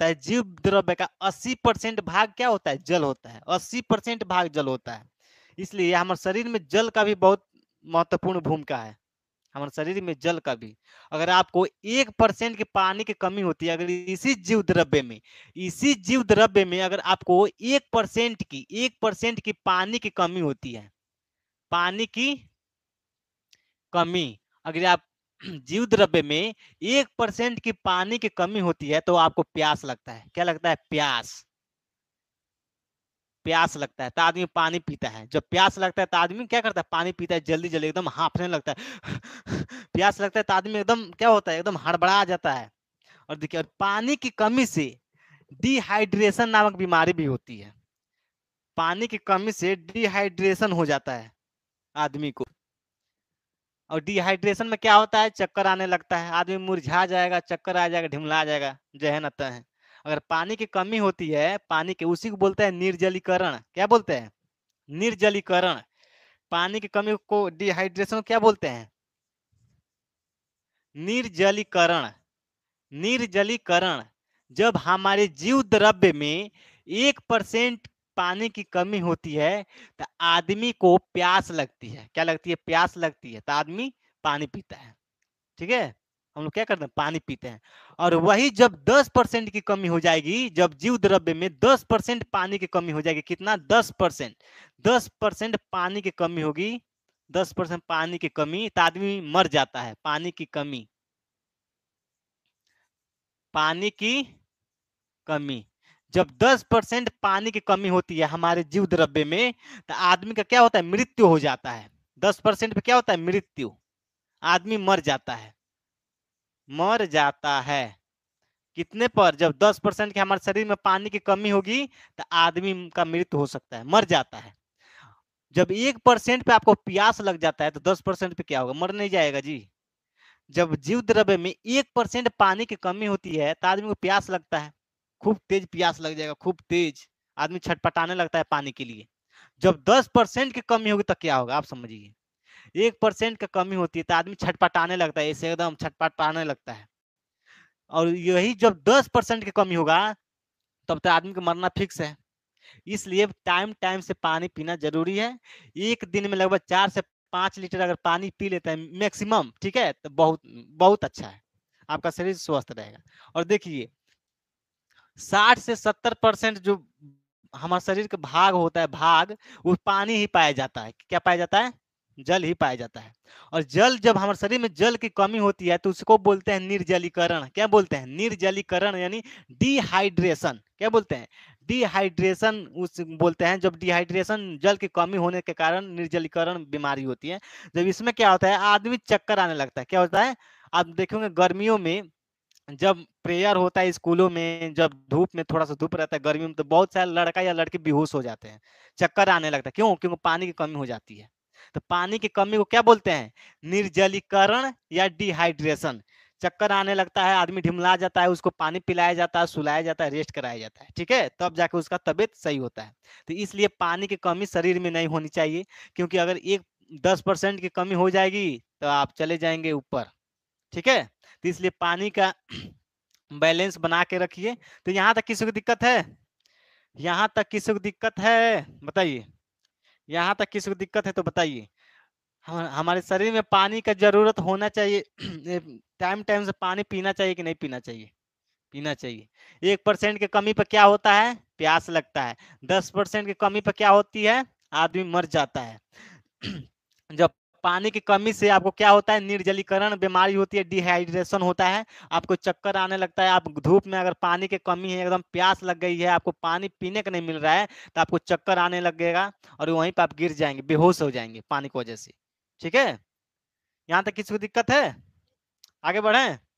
होता है जीव द्रव्य का 80 परसेंट भाग क्या होता है जल होता है 80 परसेंट भाग जल होता है इसलिए हमारे शरीर में जल का भी बहुत महत्वपूर्ण भूमिका है हमारे शरीर में जल का भी अगर आपको एक परसेंट के पानी की कमी होती है अगर इसी जीव द्रव्य में इसी जीव द्रव्य में अगर आपको एक परसेंट की एक परसेंट की पानी की कमी होती है पानी की कमी अगर आप जीव द्रव्य में एक परसेंट की पानी की कमी होती है तो आपको प्यास लगता है क्या लगता है प्यास प्यास लगता है तो आदमी पानी पीता है जब प्यास लगता है तो आदमी क्या करता है पानी पीता है जल्दी जल्दी एकदम हाँफने लगता है प्यास लगता है तो आदमी एकदम क्या होता है एकदम हड़बड़ा जाता है और देखिए और पानी की कमी से डिहाइड्रेशन नामक बीमारी भी होती है पानी की कमी से डिहाइड्रेशन हो जाता है आदमी को और डिहाइड्रेशन में क्या होता है चक्कर आने लगता है आदमी मुरझा जाएगा चक्कर आ जाएगा ढिमला जाएगा जहन आता है अगर पानी की कमी होती है पानी के उसी को बोलते हैं निर्जलीकरण क्या बोलते हैं निर्जलीकरण पानी की कमी को डिहाइड्रेशन क्या बोलते हैं निर्जलीकरण निर्जलीकरण जब हमारे जीव द्रव्य में एक परसेंट पानी की कमी होती है तो आदमी को प्यास लगती है क्या लगती है प्यास लगती है तो आदमी पानी पीता है ठीक है हम लोग क्या करते हैं पानी पीते हैं और वही जब 10 परसेंट की कमी हो जाएगी जब जीव द्रव्य में 10 परसेंट पानी की कमी हो जाएगी कितना 10 परसेंट दस परसेंट पानी की कमी होगी 10 परसेंट पानी की कमी तो आदमी मर जाता है पानी की कमी पानी की कमी जब 10 परसेंट पानी की कमी होती है हमारे जीव द्रव्य में तो आदमी का क्या होता है मृत्यु हो जाता है 10 परसेंट पे क्या होता है मृत्यु आदमी मर जाता है मर जाता है कितने पर जब 10 परसेंट के हमारे शरीर में पानी की कमी होगी तो आदमी का मृत्यु हो सकता है मर जाता है जब एक परसेंट पे आपको प्यास लग जाता है तो दस परसेंट पे क्या होगा मर नहीं जाएगा जी जब जीव द्रव्य में एक परसेंट पानी की कमी होती है तो आदमी को प्यास लगता है खूब तेज प्यास लग जाएगा खूब तेज आदमी छटपटाने लगता है पानी के लिए जब दस परसेंट की कमी होगी तो क्या होगा आप समझिए एक परसेंट का कमी होती है तो आदमी छटपटाने लगता है ऐसे एकदम छटपटाने लगता है और यही जब दस परसेंट की कमी होगा तब तो आदमी का मरना फिक्स है इसलिए टाइम टाइम से पानी पीना जरूरी है एक दिन में लगभग चार से पाँच लीटर अगर पानी पी लेते हैं मैक्सिमम ठीक है तो बहुत बहुत अच्छा है आपका शरीर स्वस्थ रहेगा और देखिए साठ से सत्तर परसेंट जो हमारे शरीर का भाग होता है भाग वो पानी ही पाया जाता है क्या पाया जाता है जल ही पाया जाता है और जल जब हमारे शरीर में जल की कमी होती है तो उसको बोलते हैं निर्जलीकरण क्या बोलते हैं निर्जलीकरण यानी डिहाइड्रेशन क्या बोलते हैं डिहाइड्रेशन उस बोलते हैं जब डिहाइड्रेशन जल की कमी होने के कारण निर्जलीकरण बीमारी होती है जब इसमें क्या होता है आदमी चक्कर आने लगता है क्या होता है आप देखेंगे गर्मियों में जब प्रेयर होता है स्कूलों में जब धूप में थोड़ा सा धूप रहता है गर्मी में तो बहुत सारे लड़का या लड़की बेहोश हो जाते हैं चक्कर आने लगता है क्यों क्योंकि पानी की कमी हो जाती है तो पानी की कमी को क्या बोलते हैं निर्जलीकरण या डिहाइड्रेशन चक्कर आने लगता है आदमी ढिमला जाता है उसको पानी पिलाया जाता है सुलाया जाता है रेस्ट कराया जाता है ठीक है तब जाके उसका तबियत सही होता है तो इसलिए पानी की कमी शरीर में नहीं होनी चाहिए क्योंकि अगर एक दस परसेंट की कमी हो जाएगी तो आप चले जाएंगे ऊपर ठीक है तो इसलिए पानी का बैलेंस बना के रखिए तो यहाँ तक किसी को दिक्कत है यहाँ तक किसी को दिक्कत है बताइए यहाँ तक किसी को दिक्कत है तो बताइए हम, हमारे शरीर में पानी का जरूरत होना चाहिए टाइम टाइम से पानी पीना चाहिए कि नहीं पीना चाहिए पीना चाहिए एक परसेंट की कमी पर क्या होता है प्यास लगता है दस परसेंट की कमी पर क्या होती है आदमी मर जाता है जब पानी की कमी से आपको क्या होता है निर्जलीकरण बीमारी होती है डिहाइड्रेशन होता है आपको चक्कर आने लगता है आप धूप में अगर पानी की कमी है एकदम प्यास लग गई है आपको पानी पीने का नहीं मिल रहा है तो आपको चक्कर आने लगेगा और वहीं पर आप गिर जाएंगे बेहोश हो जाएंगे पानी की वजह से ठीक है यहाँ तक किसी को दिक्कत है आगे बढ़े